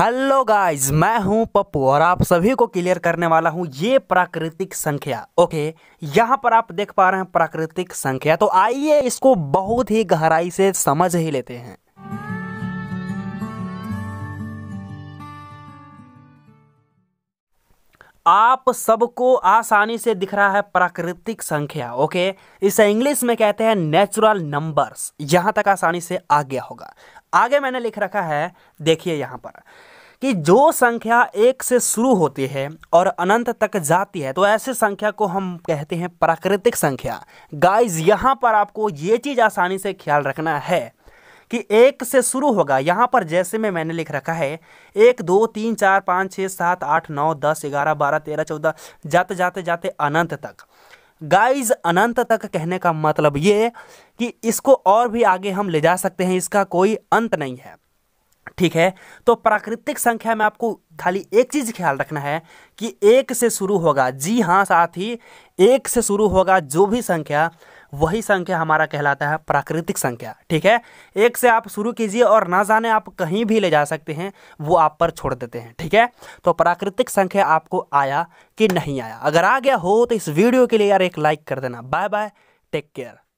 hello guys मैं हूं पप्पू और आप सभी को क्लियर करने वाला हूं ये प्राकृतिक संख्या ओके यहां पर आप देख पा रहे हैं प्राकृतिक संख्या तो आइए इसको बहुत ही गहराई से समझ ही लेते हैं आप सबको आसानी से दिख रहा है प्राकृतिक संख्या ओके इसे इंग्लिश में कहते हैं नेचुरल नंबर्स यहां तक आसानी से आ गया होगा आगे मैंने लिख रखा है देखिए यहाँ पर कि जो संख्या एक से शुरू होती है और अनंत तक जाती है तो ऐसे संख्या को हम कहते हैं प्राकृतिक संख्या गाइस यहाँ पर आपको ये चीज़ आसानी से ख्याल रखना है कि एक से शुरू होगा यहाँ पर जैसे में मैंने लिख रखा है एक दो तीन चार पाँच छः सात आठ नौ दस ग्यारह बारह तेरह चौदह जाते जाते जाते अनंत तक गाइज अनंत तक कहने का मतलब ये कि इसको और भी आगे हम ले जा सकते हैं इसका कोई अंत नहीं है ठीक है तो प्राकृतिक संख्या में आपको खाली एक चीज़ ख्याल रखना है कि एक से शुरू होगा जी हाँ साथ ही एक से शुरू होगा जो भी संख्या वही संख्या हमारा कहलाता है प्राकृतिक संख्या ठीक है एक से आप शुरू कीजिए और ना जाने आप कहीं भी ले जा सकते हैं वो आप पर छोड़ देते हैं ठीक है तो प्राकृतिक संख्या आपको आया कि नहीं आया अगर आ गया हो तो इस वीडियो के लिए यार एक लाइक कर देना बाय बाय टेक केयर